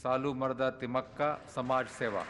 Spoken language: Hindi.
सालू मर्दा तिमक्का समाज सेवा